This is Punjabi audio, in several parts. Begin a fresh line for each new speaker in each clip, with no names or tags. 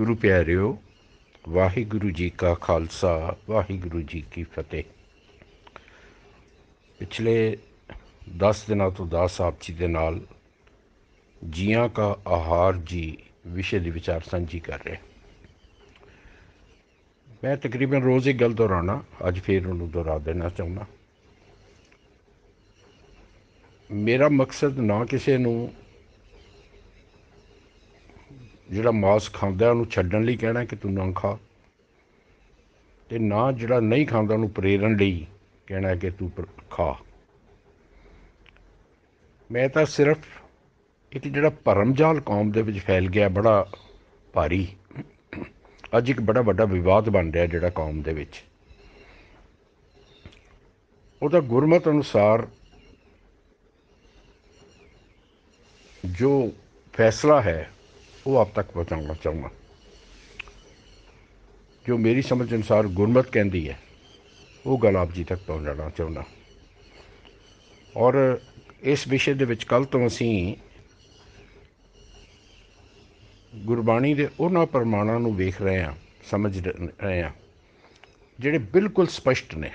ਗੁਰੂ ਪਿਆਰਿਓ ਵਾਹਿਗੁਰੂ ਜੀ ਕਾ ਖਾਲਸਾ ਵਾਹਿਗੁਰੂ ਜੀ ਕੀ ਫਤਿਹ ਪਿਛਲੇ 10 ਦਿਨਾਂ ਤੋਂ ਦਾਸ ਆਪ ਜੀ ਦੇ ਨਾਲ ਜੀਆਂ ਕਾ ਆਹਾਰ ਜੀ ਵਿਸ਼ੇ ਦੀ ਵਿਚਾਰ ਸਾਂਝੀ ਕਰ ਰਹੇ ਮੈਂ ਤਕਰੀਬਨ ਰੋਜ਼ ਇਹ ਗੱਲ ਦੁਹਰਾਉਣਾ ਅੱਜ ਫੇਰ ਉਹਨੂੰ ਦੁਹਰਾ ਦੇਣਾ ਚਾਹੁੰਦਾ ਮੇਰਾ ਮਕਸਦ ਨਾ ਕਿਸੇ ਨੂੰ ਜਿਹੜਾ ਮਾਸ ਖਾਂਦਾ ਉਹਨੂੰ ਛੱਡਣ ਲਈ ਕਹਿਣਾ ਕਿ ਤੂੰ ਨਾ ਖਾ ਤੇ ਨਾ ਜਿਹੜਾ ਨਹੀਂ ਖਾਂਦਾ ਉਹਨੂੰ ਪ੍ਰੇਰਣ ਲਈ ਕਹਿਣਾ ਕਿ ਤੂੰ ਖਾ ਮੈਂ ਤਾਂ ਸਿਰਫ ਇੱਕ ਜਿਹੜਾ ਭਰਮਜਾਲ ਕੌਮ ਦੇ ਵਿੱਚ ਫੈਲ ਗਿਆ ਬੜਾ ਭਾਰੀ ਅੱਜ ਇੱਕ ਬੜਾ ਵੱਡਾ ਵਿਵਾਦ ਬਣ ਰਿਹਾ ਜਿਹੜਾ ਕੌਮ ਦੇ ਵਿੱਚ ਉਹਦਾ ਗੁਰਮਤ ਅਨੁਸਾਰ ਜੋ ਫੈਸਲਾ ਹੈ ਉਹ ਆਪ ਤੱਕ ਪਹੁੰਚਾਉਣਾ ਚਾਹੁੰਦਾ ਜੋ ਮੇਰੀ ਸਮਝ ਅਨੁਸਾਰ ਗੁਰਮਤ ਕਹਿੰਦੀ ਹੈ ਉਹ ਗੱਲ ਆਪ ਜੀ ਤੱਕ ਪਹੁੰਚਾਉਣਾ ਚਾਹੁੰਦਾ ਔਰ ਇਸ ਵਿਸ਼ੇ ਦੇ ਵਿੱਚ ਕੱਲ ਤੋਂ ਅਸੀਂ ਗੁਰਬਾਣੀ ਦੇ ਉਹਨਾਂ ਪ੍ਰਮਾਣਾਂ ਨੂੰ ਵੇਖ ਰਹੇ ਹਾਂ ਸਮਝ ਰਹੇ ਹਾਂ ਜਿਹੜੇ ਬਿਲਕੁਲ ਸਪਸ਼ਟ ਨੇ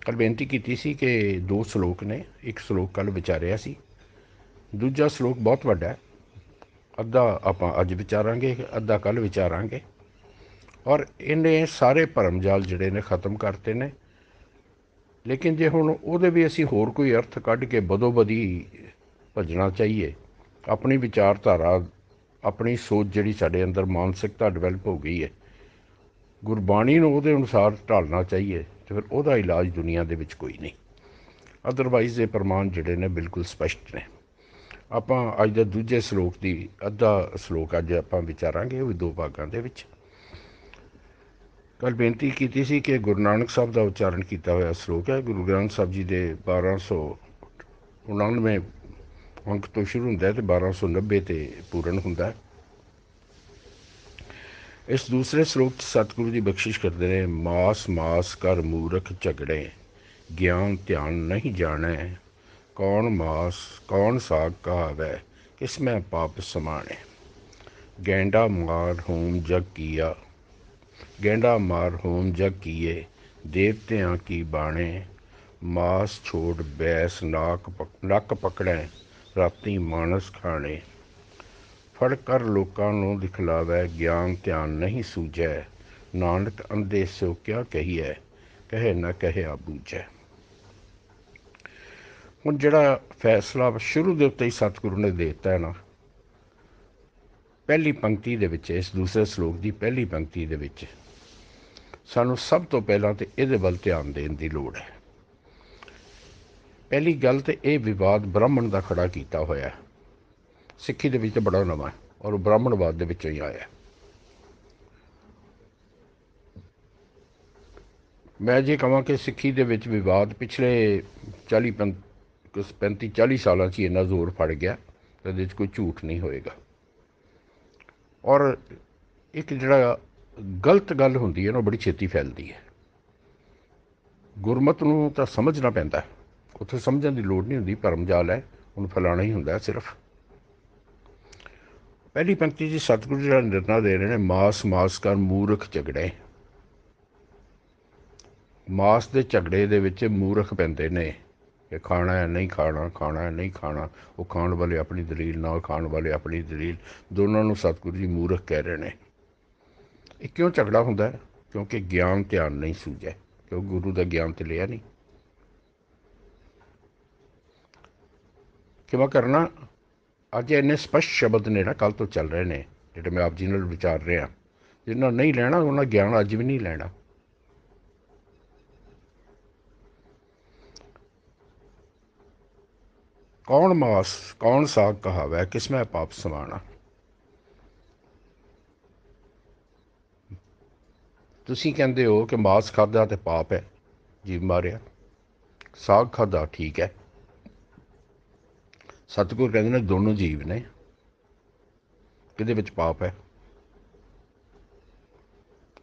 ਕੱਲ ਬੇਨਤੀ ਕੀਤੀ ਸੀ ਕਿ ਦੋ ਸ਼ਲੋਕ ਨੇ ਇੱਕ ਸ਼ਲੋਕ ਕੱਲ ਵਿਚਾਰਿਆ ਸੀ ਦੂਜਾ ਸ਼ਲੋਕ ਬਹੁਤ ਵੱਡਾ ਹੈ ਅੱਧਾ ਆਪਾਂ ਅੱਜ ਵਿਚਾਰਾਂਗੇ ਅੱਧਾ ਕੱਲ ਵਿਚਾਰਾਂਗੇ ਔਰ ਇਹਨੇ ਸਾਰੇ ਭਰਮ ਜਾਲ ਜਿਹੜੇ ਨੇ ਖਤਮ ਕਰਤੇ ਨੇ ਲੇਕਿਨ ਜੇ ਹੁਣ ਉਹਦੇ ਵੀ ਅਸੀਂ ਹੋਰ ਕੋਈ ਅਰਥ ਕੱਢ ਕੇ ਬਦੋ ਬਦੀ ਭਜਣਾ ਚਾਹੀਏ ਆਪਣੀ ਵਿਚਾਰਧਾਰਾ ਆਪਣੀ ਸੋਚ ਜਿਹੜੀ ਸਾਡੇ ਅੰਦਰ ਮਾਨਸਿਕਤਾ ਡਿਵੈਲਪ ਹੋ ਗਈ ਹੈ ਗੁਰਬਾਣੀ ਨੂੰ ਉਹਦੇ ਅਨੁਸਾਰ ਢਾਲਣਾ ਚਾਹੀਏ ਤੇ ਫਿਰ ਉਹਦਾ ਇਲਾਜ ਦੁਨੀਆ ਦੇ ਵਿੱਚ ਕੋਈ ਨਹੀਂ ਅਦਰਵਾਈਜ਼ ਇਹ ਪ੍ਰਮਾਣ ਜਿਹੜੇ ਨੇ ਬਿਲਕੁਲ ਸਪਸ਼ਟ ਨੇ ਆਪਾਂ ਅੱਜ ਦੇ ਦੂਜੇ ਸ਼ਲੋਕ ਦੀ ਅੱਧਾ ਸ਼ਲੋਕ ਅੱਜ ਆਪਾਂ ਵਿਚਾਰਾਂਗੇ ਉਹ ਵੀ ਦੋ ਭਾਗਾਂ ਦੇ ਵਿੱਚ ਕੱਲ ਬੇਨਤੀ ਕੀਤੀ ਸੀ ਕਿ ਗੁਰੂ ਨਾਨਕ ਸਾਹਿਬ ਦਾ ਉਚਾਰਨ ਕੀਤਾ ਹੋਇਆ ਸ਼ਲੋਕ ਹੈ ਗੁਰੂ ਗ੍ਰੰਥ ਸਾਹਿਬ ਜੀ ਦੇ 1299 ਅੰਕ ਤੋਂ ਸ਼ੁਰੂ ਹੁੰਦਾ ਹੈ ਤੇ 1290 ਤੇ ਪੂਰਨ ਹੁੰਦਾ ਹੈ ਇਸ ਦੂਸਰੇ ਸ਼ਲੋਕ ਸਤਿਗੁਰੂ ਦੀ ਬਖਸ਼ਿਸ਼ ਕਰਦੇ ਨੇ ਮਾਸ ਮਾਸ ਕਰ ਮੂਰਖ ਝਗੜੇ ਗਿਆਨ ਧਿਆਨ ਨਹੀਂ ਜਾਣੈ ਕੌਣ ਮਾਸ ਕੌਣ ਸਾਗ ਕਹਾਵੇ ਕਿਸ ਮੈਂ ਪਾਪ ਸਮਾਣੇ ਗੈਂਡਾ ਮਾਰ होम ਜਗ ਕੀਆ ਗੈਂਡਾ ਮਾਰ होम ਜਗ ਕੀਏ ਦੇਵਤਿਆਂ ਕੀ ਬਾਣੇ ਮਾਸ ਛੋੜ ਬੈਸ ਨਾਕ ਨੱਕ ਪਕੜੈ ਰਾਤੀ ਮਾਨਸ ਖਾਣੇ ਫੜ ਕਰ ਲੋਕਾਂ ਨੂੰ ਦਿਖਲਾਵੇ ਗਿਆਨ ਧਿਆਨ ਨਹੀਂ ਸੂਝੈ ਨਾਨਕ ਅੰਦੇ ਸੋ ਕਿਆ ਕਹੀਐ ਕਹੇ ਨਾ ਕਹੇ ਬੂਝੈ ਹੁਣ ਜਿਹੜਾ ਫੈਸਲਾ ਸ਼ੁਰੂ ਦੇ ਉੱਤੇ ਹੀ ਸਤਿਗੁਰੂ ਨੇ ਦੇ ਦਿੱਤਾ ਹੈ ਨਾ ਪਹਿਲੀ ਪੰਕਤੀ ਦੇ ਵਿੱਚ ਇਸ ਦੂਸਰੇ ਸ਼ਲੋਕ ਦੀ ਪਹਿਲੀ ਪੰਕਤੀ ਦੇ ਵਿੱਚ ਸਾਨੂੰ ਸਭ ਤੋਂ ਪਹਿਲਾਂ ਤੇ ਇਹਦੇ ਵੱਲ ਧਿਆਨ ਦੇਣ ਦੀ ਲੋੜ ਹੈ ਪਹਿਲੀ ਗੱਲ ਤੇ ਇਹ ਵਿਵਾਦ ਬ੍ਰਾਹਮਣ ਦਾ ਖੜਾ ਕੀਤਾ ਹੋਇਆ ਹੈ ਸਿੱਖੀ ਦੇ ਵਿੱਚ ਬੜਾ ਨਵਾਂ ਹੈ ਔਰ ਬ੍ਰਾਹਮਣਵਾਦ ਦੇ ਵਿੱਚੋਂ ਹੀ ਆਇਆ ਹੈ ਮੈਂ ਜੇ ਕਹਾਂ ਕਿ ਸਿੱਖੀ ਦੇ ਵਿੱਚ ਵਿਵਾਦ ਪਿਛਲੇ 40 35 40 ਸਾਲਾਂ 'ਚ ਇੰਨਾ ਜ਼ੋਰ ਫੜ ਗਿਆ ਤਾਂ ਇਹਦੇ 'ਚ ਕੋਈ ਝੂਠ ਨਹੀਂ ਹੋਏਗਾ ਔਰ ਇੱਕ ਜਿਹੜਾ ਗਲਤ ਗੱਲ ਹੁੰਦੀ ਹੈ ਨਾ ਬੜੀ ਛੇਤੀ ਫੈਲਦੀ ਹੈ ਗੁਰਮਤ ਨੂੰ ਤਾਂ ਸਮਝਣਾ ਪੈਂਦਾ ਉੱਥੇ ਸਮਝਣ ਦੀ ਲੋੜ ਨਹੀਂ ਹੁੰਦੀ ਪਰਮ ਜਾਲ ਹੈ ਉਹਨੂੰ ਫੈਲਾਣਾ ਹੀ ਹੁੰਦਾ ਸਿਰਫ ਪਹਿਲੀ ਪੰਕਤੀ ਜੀ ਸਤਿਗੁਰੂ ਨੇ ਨਿਰਣਾ ਦੇ ਰਹੇ ਨੇ ਮਾਸ ਮਾਸ ਕਰ ਮੂਰਖ ਝਗੜੇ ਮਾਸ ਦੇ ਝਗੜੇ ਦੇ ਵਿੱਚ ਮੂਰਖ ਪੈਂਦੇ ਨੇ ਕਿ ਖਾਣਾ ਹੈ ਨਹੀਂ ਖਾਣਾ ਖਾਣਾ ਹੈ ਨਹੀਂ ਖਾਣਾ ਉਹ ਖਾਣ ਵਾਲੇ ਆਪਣੀ ਦਲੀਲ ਨਾਲ ਖਾਣ ਵਾਲੇ ਆਪਣੀ ਦਲੀਲ ਦੋਨਾਂ ਨੂੰ ਸਤਿਗੁਰੂ ਜੀ ਮੂਰਖ ਕਹਿ ਰਹੇ ਨੇ ਇਹ ਕਿਉਂ ਝਗੜਾ ਹੁੰਦਾ ਹੈ ਕਿਉਂਕਿ ਗਿਆਨ ਧਿਆਨ ਨਹੀਂ ਸੂਝਿਆ ਕਿਉਂ ਗੁਰੂ ਦਾ ਗਿਆਨ ਤੇ ਲਿਆ ਨਹੀਂ ਕਿਵਾ ਕਰਨਾ ਅੱਜ ਇਹਨੇ ਸਪਸ਼ਟ ਸ਼ਬਦ ਨੇ ਨਾ ਕੱਲ ਤੋਂ ਚੱਲ ਰਹੇ ਨੇ ਜਿਹੜੇ ਮੈਂ ਆਪ ਜੀ ਨਾਲ ਵਿਚਾਰ ਰਿਹਾ ਜਿਨ੍ਹਾਂ ਨਹੀਂ ਲੈਣਾ ਉਹਨਾਂ ਗਿਆਨ ਅੱਜ ਵੀ ਨਹੀਂ ਲੈਣਾ ਕੌਣ ਮਾਸ ਕੌਣ ਸਾਗ ਕਹਾਵੇ ਮੈਂ ਪਾਪ ਸਮਾਣਾ ਤੁਸੀਂ ਕਹਿੰਦੇ ਹੋ ਕਿ ਮਾਸ ਖਾਦਾ ਤੇ ਪਾਪ ਹੈ ਜੀਵ ਮਾਰਿਆ ਸਾਗ ਖਾਦਾ ਠੀਕ ਹੈ ਸਤਿਗੁਰ ਕਹਿੰਦੇ ਨੇ ਦੋਨੋਂ ਜੀਵ ਨੇ ਕਿਹਦੇ ਵਿੱਚ ਪਾਪ ਹੈ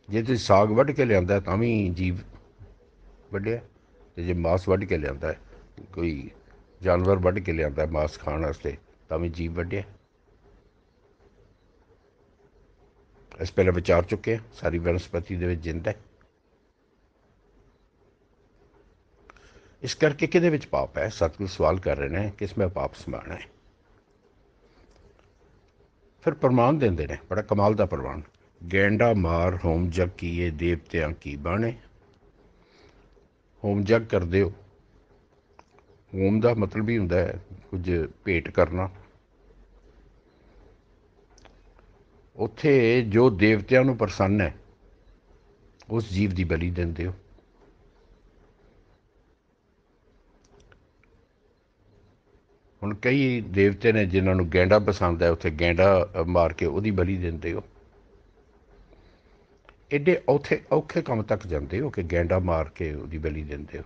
ਜੇ ਤੁਸੀਂ ਸਾਗ ਵੱਢ ਕੇ ਲਿਆਂਦਾ ਤਾਂ ਵੀ ਜੀਵ ਵੱਢਿਆ ਤੇ ਜੇ ਮਾਸ ਵੱਢ ਕੇ ਲਿਆਂਦਾ ਕੋਈ ਜਾਨਵਰ ਵੱਢ ਕੇ ਲਿਆਂਦਾ ਮਾਸ ਖਾਣ ਵਾਸਤੇ ਤਾਂ ਵੀ ਜੀਵ ਵੱਢਿਆ ਇਸ ਪਹਿਲੇ ਵਿਚਾਰ ਚੁੱਕੇ ਸਾਰੀ ਬਨਸਪਤੀ ਦੇ ਵਿੱਚ ਜਿੰਦ ਹੈ ਇਸ ਕਰਕੇ ਕਿਹਦੇ ਵਿੱਚ ਪਾਪ ਹੈ ਸਤਿਗੁਰ ਸਵਾਲ ਕਰ ਰਹੇ ਨੇ ਕਿਸ ਵਿੱਚ ਪਾਪ ਸਮਾਣਾ ਹੈ ਫਿਰ ਪ੍ਰਮਾਣ ਦਿੰਦੇ ਨੇ ਬੜਾ ਕਮਾਲ ਦਾ ਪ੍ਰਮਾਣ ਗੈਂਡਾ ਮਾਰ ਹੋਮ ਜਗ ਕੀਏ ਦੇਵਤਿਆਂ ਕੀ ਬਾਣੇ ਹੋਮ ਜਗ ਕਰਦੇ ਹੋ ਹੋਮ ਦਾ ਮਤਲਬ ਹੀ ਹੁੰਦਾ ਹੈ ਕੁਝ ਭੇਟ ਕਰਨਾ ਉੱਥੇ ਜੋ ਦੇਵਤਿਆਂ ਨੂੰ ਪ੍ਰਸੰਨ ਹੈ ਉਸ ਜੀਵ ਦੀ ਬਲੀ ਦਿੰਦੇ ਹੋ ਹੁਣ ਕਈ ਦੇਵਤੇ ਨੇ ਜਿਨ੍ਹਾਂ ਨੂੰ ਗੈਂਡਾ ਪਸੰਦ ਹੈ ਉੱਥੇ ਗੈਂਡਾ ਮਾਰ ਕੇ ਉਹਦੀ ਬਲੀ ਦਿੰਦੇ ਹੋ ਐਡੇ ਉੱਥੇ ਔਖੇ ਕੰਮ ਤੱਕ ਜਾਂਦੇ ਹੋ ਕਿ ਗੈਂਡਾ ਮਾਰ ਕੇ ਉਹਦੀ ਬਲੀ ਦਿੰਦੇ ਹੋ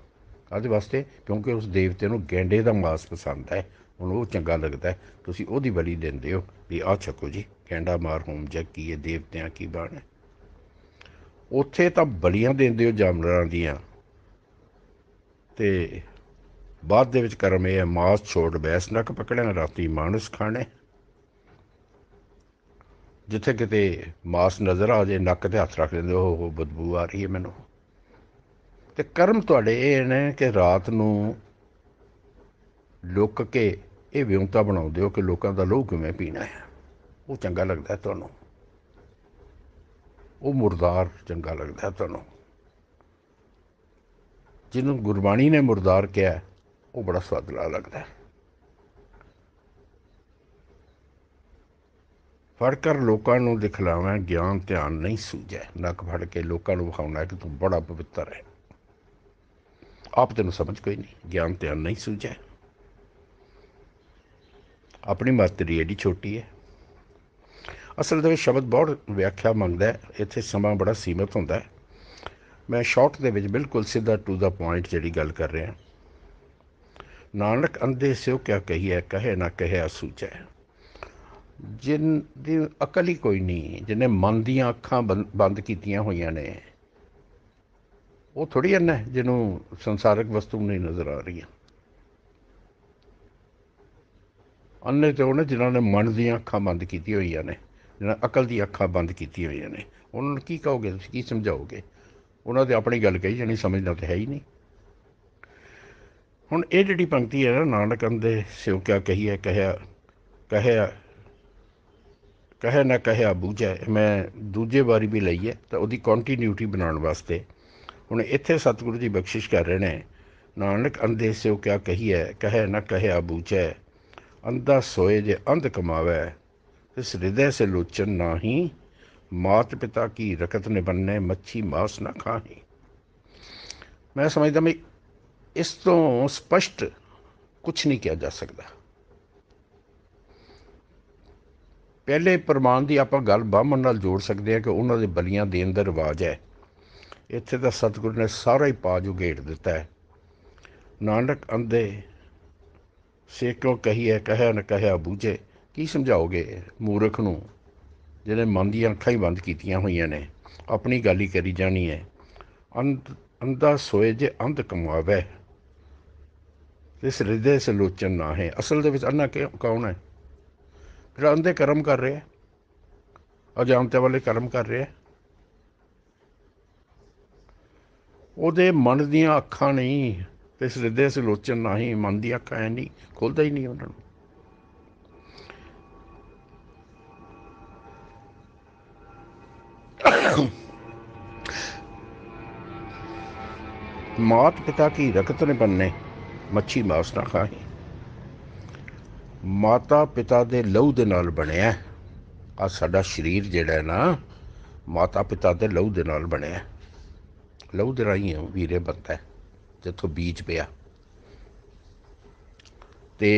ਕਾਦੇ ਵਾਸਤੇ ਕਿਉਂਕਿ ਉਸ ਦੇਵਤੇ ਨੂੰ ਗੈਂਡੇ ਦਾ ਮਾਸ ਪਸੰਦ ਹੈ ਉਹਨੂੰ ਉਹ ਚੰਗਾ ਲੱਗਦਾ ਹੈ ਤੁਸੀਂ ਉਹਦੀ ਬਲੀ ਦਿੰਦੇ ਹੋ ਵੀ ਆਹ ਛਕੋ ਜੀ ਗੈਂਡਾ ਮਾਰ ਹੋਮ ਜੱਗ ਕੀ ਇਹ ਦੇਵਤਿਆਂ ਕੀ ਬਾਣ ਹੈ ਉੱਥੇ ਤਾਂ ਬਲੀਆਂ ਦਿੰਦੇ ਹੋ ਜਾਨਵਰਾਂ ਦੀਆਂ ਤੇ ਬਾਅਦ ਦੇ ਵਿੱਚ ਕਰਮ ਇਹ ਹੈ ਮਾਸ ਛੋੜ ਬੈਸ ਨੱਕ ਪਕੜਿਆ ਰਾਤੀ ਮਾਨਸ ਖਾਣੇ ਜਿੱਥੇ ਕਿਤੇ ਮਾਸ ਨਜ਼ਰ ਆ ਜੇ ਨੱਕ ਤੇ ਹੱਥ ਰੱਖ ਲੈਂਦੇ ਉਹ ਬਦਬੂ ਆ ਰਹੀ ਹੈ ਮੈਨੂੰ ਤੇ ਕਰਮ ਤੁਹਾਡੇ ਇਹ ਨੇ ਕਿ ਰਾਤ ਨੂੰ ਲੁੱਕ ਕੇ ਇਹ ਵਿਉਂਤਾ ਬਣਾਉਂਦੇ ਹੋ ਕਿ ਲੋਕਾਂ ਦਾ ਲੋਹ ਕਿਵੇਂ ਪੀਣਾ ਹੈ ਉਹ ਚੰਗਾ ਲੱਗਦਾ ਤੁਹਾਨੂੰ ਉਹ ਮੁਰਦਾਰ ਚੰਗਾ ਲੱਗਦਾ ਤੁਹਾਨੂੰ ਜਿਹਨੂੰ ਗੁਰਬਾਣੀ ਨੇ ਮੁਰਦਾਰ ਕਿਹਾ ਉਹ ਬੜਾ ਸਵਾਦਲਾ ਲੱਗਦਾ ਹੈ ਫੜ ਕਰ ਲੋਕਾਂ ਨੂੰ ਦਿਖਲਾਵਾਂ ਗਿਆਨ ਧਿਆਨ ਨਹੀਂ ਸੂਝੈ ਨੱਕ ਫੜ ਕੇ ਲੋਕਾਂ ਨੂੰ ਵਿਖਾਉਣਾ ਕਿ ਤੂੰ ਬੜਾ ਪਵਿੱਤਰ ਹੈ ਆਪ ਤੈਨੂੰ ਸਮਝ ਕੋਈ ਨਹੀਂ ਗਿਆਨ ਧਿਆਨ ਨਹੀਂ ਸੁਝਿਆ ਆਪਣੀ ਮਾਤਰੀ ਏਡੀ ਛੋਟੀ ਹੈ ਅਸਲ ਦੇ ਵਿੱਚ ਸ਼ਬਦ ਬਹੁਤ ਵਿਆਖਿਆ ਮੰਗਦਾ ਹੈ ਇੱਥੇ ਸਮਾਂ ਬੜਾ ਸੀਮਤ ਹੁੰਦਾ ਹੈ ਮੈਂ ਸ਼ਾਰਟ ਦੇ ਵਿੱਚ ਬਿਲਕੁਲ ਸਿੱਧਾ ਟੂ ਦਾ ਪੁਆਇੰਟ ਜਿਹੜੀ ਗੱਲ ਕਰ ਰਿਹਾ ਨਾਨਕ ਅੰਦੇ ਸਿਓ ਕਿਆ ਕਹੀਐ ਕਹੇ ਨਾ ਕਹੇ ਸੂਚੈ ਜਿਨ ਦੀ ਅਕਲ ਹੀ ਕੋਈ ਨਹੀਂ ਜਿਨੇ ਮਨ ਦੀਆਂ ਅੱਖਾਂ ਬੰਦ ਕੀਤੀਆਂ ਹੋਈਆਂ ਨੇ ਉਹ ਥੋੜੀ ਅੰਨਾ ਜਿਹਨੂੰ ਸੰਸਾਰਿਕ ਵਸਤੂ ਨਹੀਂ ਨਜ਼ਰ ਆ ਰਹੀ ਅੰਨੇ ਤੇ ਉਹਨੇ ਜਿਨ੍ਹਾਂ ਨੇ ਮਨ ਦੀਆਂ ਅੱਖਾਂ ਬੰਦ ਕੀਤੀ ਹੋਈਆਂ ਨੇ ਜਿਨ੍ਹਾਂ ਅਕਲ ਦੀ ਅੱਖਾਂ ਬੰਦ ਕੀਤੀ ਹੋਈਆਂ ਨੇ ਉਹਨਾਂ ਨੂੰ ਕੀ ਕਹੋਗੇ ਤੁਸੀਂ ਕੀ ਸਮਝਾਓਗੇ ਉਹਨਾਂ ਦੇ ਆਪਣੀ ਗੱਲ ਕਹੀ ਜਾਣੀ ਸਮਝਦਾ ਤਾਂ ਹੈ ਹੀ ਨਹੀਂ ਹੁਣ ਇਹ ਜਿਹੜੀ ਪੰਕਤੀ ਹੈ ਨਾ ਨਾਨਕ ਅੰਦੇ ਸਿਉ ਕਿਆ ਕਹੀਏ ਕਹਿਆ ਕਹਿਆ ਕਹੇ ਨਾ ਕਹਿਆ ਬੂਝੇ ਮੈਂ ਦੂਜੇ ਵਾਰੀ ਵੀ ਲਈ ਹੈ ਤਾਂ ਉਹਦੀ ਕੰਟੀਨਿਊਟੀ ਬਣਾਉਣ ਵਾਸਤੇ ਹੁਣ ਇੱਥੇ ਸਤਿਗੁਰੂ ਜੀ ਬਖਸ਼ਿਸ਼ ਕਰ ਰਹੇ ਨੇ ਨਾਨਕ ਅੰਧੇ ਸਿਓ ਕਿਆ ਕਹੀਐ ਕਹੇ ਨਾ ਕਹਿਆ ਬੂਚੈ ਅੰਦਾ ਸੋਏ ਜੇ ਅੰਧ ਕਮਾਵੇ ਇਸ ਹਿਰਦੇ ਸੇ ਲੋਚਨ ਨਾਹੀ ਮਾਤ ਪਿਤਾ ਕੀ ਰਕਤ ਨੇ ਬੰਨੇ ਮੱਛੀ ਮਾਸ ਨਾ ਖਾਹੀ ਮੈਂ ਸਮਝਦਾ ਮੈਂ ਇਸ ਤੋਂ ਸਪਸ਼ਟ ਕੁਝ ਨਹੀਂ ਕਿਹਾ ਜਾ ਸਕਦਾ ਪਹਿਲੇ ਪ੍ਰਮਾਣ ਦੀ ਆਪਾਂ ਗੱਲ ਬਾਹਮਣ ਨਾਲ ਜੋੜ ਸਕਦੇ ਹਾਂ ਕਿ ਉਹਨਾਂ ਦੇ ਬਲੀਆਂ ਦੇਣ ਦਾ ਰਿਵਾਜ ਹੈ ਇੱਥੇ ਤਾਂ ਸਤਿਗੁਰ ਨੇ ਸਾਰਾ ਹੀ ਪਾਜ ਉਗੇੜ ਦਿੱਤਾ ਹੈ ਨਾਨਕ ਅੰਦੇ ਸੇ ਕਹੀ ਕਹੀਏ ਕਹਿਆ ਨ ਕਹਿਆ ਬੂਝੇ ਕੀ ਸਮਝਾਓਗੇ ਮੂਰਖ ਨੂੰ ਜਿਹਨੇ ਮਨ ਦੀਆਂ ਅੱਖਾਂ ਹੀ ਬੰਦ ਕੀਤੀਆਂ ਹੋਈਆਂ ਨੇ ਆਪਣੀ ਗੱਲ ਹੀ ਕਰੀ ਜਾਣੀ ਹੈ ਅੰਧਾ ਸੋਏ ਜੇ ਅੰਧ ਕਮਾਵੇ ਇਸ ਰਿਦੇ ਸੇ ਲੋਚਨ ਨਾ ਹੈ ਅਸਲ ਦੇ ਵਿੱਚ ਅੰਨਾ ਕੌਣ ਹੈ ਜਿਹੜਾ ਅੰਦੇ ਕਰਮ ਕਰ ਰਿਹਾ ਅਜਾਮਤੇ ਵਾਲੇ ਕਰਮ ਕਰ ਰਿਹਾ ਉਹਦੇ ਮਨ ਦੀਆਂ ਅੱਖਾਂ ਨਹੀਂ ਤੇ ਸਿਰਦੇ ਲੋਚਨ ਨਹੀਂ ਮਨ ਦੀ ਅੱਖਾਂ ਐ ਨਹੀਂ ਖੁੱਲਦਾ ਹੀ ਨਹੀਂ ਉਹਨਾਂ ਨੂੰ ਮਾਤ ਪਿਤਾ ਕੀ ਰਕਤ ਨੇ ਬੰਨੇ ਮੱਛੀ ਮਾਸ ਨਾ ਖਾਹੀ ਮਾਤਾ ਪਿਤਾ ਦੇ ਲਹੂ ਦੇ ਨਾਲ ਬਣਿਆ ਆ ਸਾਡਾ ਸਰੀਰ ਜਿਹੜਾ ਹੈ ਨਾ ਮਾਤਾ ਪਿਤਾ ਦੇ ਲਹੂ ਦੇ ਨਾਲ ਬਣਿਆ ਲਹੂ ਦਰਾਈਆਂ ਵੀਰੇ ਬੰਦਾ ਜਿੱਥੋਂ ਬੀਜ ਪਿਆ ਤੇ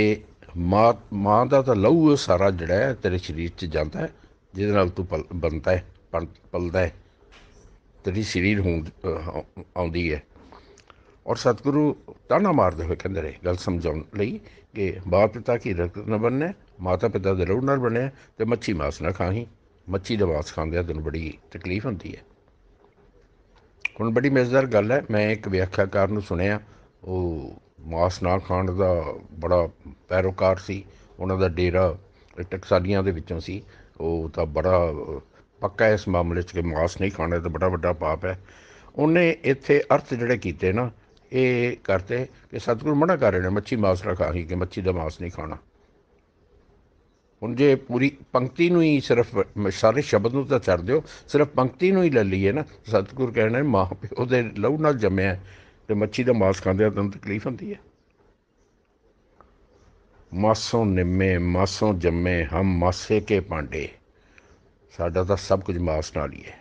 ਮਾਂ ਦਾ ਤਾਂ ਲਹੂ ਸਾਰਾ ਜਿਹੜਾ ਤੇਰੇ ਸਰੀਰ 'ਚ ਜਾਂਦਾ ਹੈ ਜਿਹਦੇ ਨਾਲ ਤੂੰ ਬਣਦਾ ਹੈ ਪਲਦਾ ਹੈ ਤੇਰੀ ਸਰੀਰ ਹੋਂਦ ਆਉਂਦੀ ਹੈ ਔਰ ਸਤਿਗੁਰੂ ਤਾਣਾ ਮਾਰਦੇ ਹੋਏ ਕਹਿੰਦੇ ਰਹੇ ਗੱਲ ਸਮਝਾਉਣ ਲਈ ਕਿ ਬਾਪ ਪਿਤਾ ਕੀ ਰਕਤ ਨਾ ਬਣਨੇ ਮਾਤਾ ਪਿਤਾ ਦੇ ਲਹੂ ਨਾਲ ਬਣਿਆ ਤੇ ਮੱਛੀ ਮਾਸ ਨਾ ਖਾਹੀ ਮੱਛੀ ਦਾ ਮਾਸ ਖਾਂਦੇ ਆ ਤੈਨੂੰ ਬੜੀ ਤਕਲੀਫ ਹੁੰਦੀ ਹੈ ਹੁਣ ਬੜੀ ਮਜ਼ੇਦਾਰ ਗੱਲ ਹੈ ਮੈਂ ਇੱਕ ਵਿਆਖਿਆਕਾਰ ਨੂੰ ਸੁਣਿਆ ਉਹ ਮਾਸ ਨਾ ਖਾਣ ਦਾ ਬੜਾ ਪੈਰੋਕਾਰ ਸੀ ਉਹਨਾਂ ਦਾ ਡੇਰਾ ਟਕਸਾਲੀਆਂ ਦੇ ਵਿੱਚੋਂ ਸੀ ਉਹ ਤਾਂ ਬੜਾ ਪੱਕਾ ਇਸ ਮਾਮਲੇ 'ਚ ਕਿ ਮਾਸ ਨਹੀਂ ਖਾਣਾ ਤਾਂ ਬੜਾ ਵੱਡਾ ਪਾਪ ਹੈ ਉਹਨੇ ਇੱਥੇ ਅਰਥ ਜਿਹੜੇ ਕੀਤੇ ਨਾ ਇਹ ਕਰਤੇ ਕਿ ਸਤਿਗੁਰ ਮਨਾ ਕਰ ਰਹੇ ਨੇ ਮੱਛੀ ਮਾਸ ਰਖਾ ਕਿ ਮੱਛੀ ਦਾ ਮਾਸ ਨਹੀਂ ਖਾਣਾ ਹੁਣ ਜੇ ਪੂਰੀ ਪੰਕਤੀ ਨੂੰ ਹੀ ਸਿਰਫ ਸਾਰੇ ਸ਼ਬਦ ਨੂੰ ਤਾਂ ਛੱਡ ਦਿਓ ਸਿਰਫ ਪੰਕਤੀ ਨੂੰ ਹੀ ਲੈ ਲਈਏ ਨਾ ਸਤਿਗੁਰ ਕਹਿਣਾ ਹੈ ਮਾਂ ਪਿਓ ਦੇ ਲਹੂ ਨਾਲ ਜੰਮਿਆ ਤੇ ਮੱਛੀ ਦਾ ਮਾਸ ਆ ਤਾਂ ਤਕਲੀਫ ਹੁੰਦੀ ਹੈ ਮਾਸੋਂ ਨਿੰਮੇ ਮਾਸੋਂ ਜੰਮੇ ਹਮ ਮਾਸੇ ਕੇ ਪਾਂਡੇ ਸਾਡਾ ਤਾਂ ਸਭ ਕੁਝ ਮਾਸ ਨਾਲ ਹੀ ਹੈ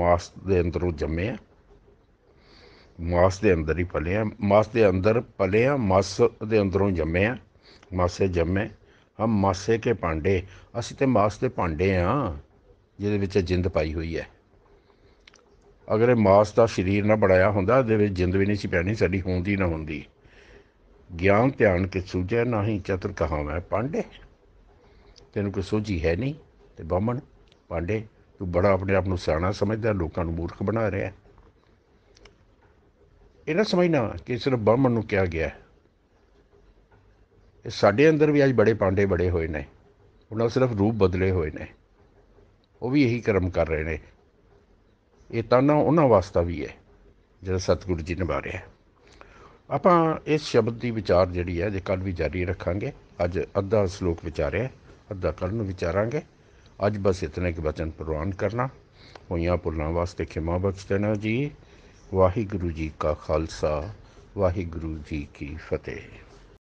ਮਾਸ ਦੇ ਅੰਦਰੋਂ ਜੰਮੇ ਆ ਮਾਸ ਦੇ ਅੰਦਰ ਹੀ ਪਲੇ ਆ ਮਾਸ ਦੇ ਅੰਦਰ ਪਲੇ ਆ ਮਾਸ ਦੇ ਅੰਦਰੋਂ ਜੰਮੇ ਆ ਮਾਸੇ ਜੰਮੇ ਹਮ ਮਾਸੇ ਕੇ ਭਾਂਡੇ ਅਸੀਂ ਤੇ ਮਾਸ ਦੇ ਭਾਂਡੇ ਆ ਜਿਹਦੇ ਵਿੱਚ ਜਿੰਦ ਪਾਈ ਹੋਈ ਹੈ ਅਗਰ ਇਹ ਮਾਸ ਦਾ ਸਰੀਰ ਨਾ ਬੜਾਇਆ ਹੁੰਦਾ ਇਹਦੇ ਵਿੱਚ ਜਿੰਦ ਵੀ ਨਹੀਂ ਸੀ ਪੈਣੀ ਸਾਡੀ ਹੁੰਦੀ ਨਾ ਹੁੰਦੀ ਗਿਆਨ ਧਿਆਨ ਕੇ ਸੂਝੇ ਨਹੀਂ ਚਤਰ ਕਹਾਂ ਕਹਾਵੇਂ ਪਾਂਡੇ ਤੈਨੂੰ ਕੋਈ ਸੋਝੀ ਹੈ ਨਹੀਂ ਤੇ ਬਾਹਮਣ ਪਾਂਡੇ ਤੂੰ ਬੜਾ ਆਪਣੇ ਆਪ ਨੂੰ ਸਿਆਣਾ ਸਮਝਦਾ ਲੋਕਾਂ ਨੂੰ ਮੂਰਖ ਬਣਾ ਰਿਹਾ ਇਹਨਾਂ ਨਾ ਸਮਝਣਾ ਕਿ ਸਿਰਫ ਬਾਹਮਣ ਨੂੰ ਕਿਹਾ ਗਿਆ ਸਾਡੇ ਅੰਦਰ ਵੀ ਅੱਜ ਬੜੇ ਪਾਂਡੇ ਬੜੇ ਹੋਏ ਨੇ ਉਹਨਾਂ ਸਿਰਫ ਰੂਪ ਬਦਲੇ ਹੋਏ ਨੇ ਉਹ ਵੀ ਇਹੀ ਕਰਮ ਕਰ ਰਹੇ ਨੇ ਇਹ ਤਾਂ ਨਾ ਉਹਨਾਂ ਵਾਸਤਾ ਵੀ ਹੈ ਜਿਹੜਾ ਸਤਿਗੁਰੂ ਜੀ ਨਿਭਾਰਿਆ ਆਪਾਂ ਇਸ ਸ਼ਬਦ ਦੀ ਵਿਚਾਰ ਜਿਹੜੀ ਹੈ ਜੇ ਕੱਲ ਵੀ ਜਾਰੀ ਰੱਖਾਂਗੇ ਅੱਜ ਅੱਧਾ ਸ਼ਲੋਕ ਵਿਚਾਰਿਆ ਅੱਧਾ ਕੱਲ ਨੂੰ ਵਿਚਾਰਾਂਗੇ ਅੱਜ ਬਸ ਇਤਨੇ ਕਿ ਬਚਨ ਪ੍ਰਵਾਨ ਕਰਨਾ ਹੋਈਆਂ ਪੁੱਲਾਂ ਵਾਸਤੇ ਖਿਮਾ ਬਖਸ਼ ਦੇਣਾ ਜੀ ਵਾਹਿਗੁਰੂ ਜੀ ਕਾ ਖਾਲਸਾ ਵਾਹਿਗੁਰੂ ਜੀ ਕੀ ਫਤਿਹ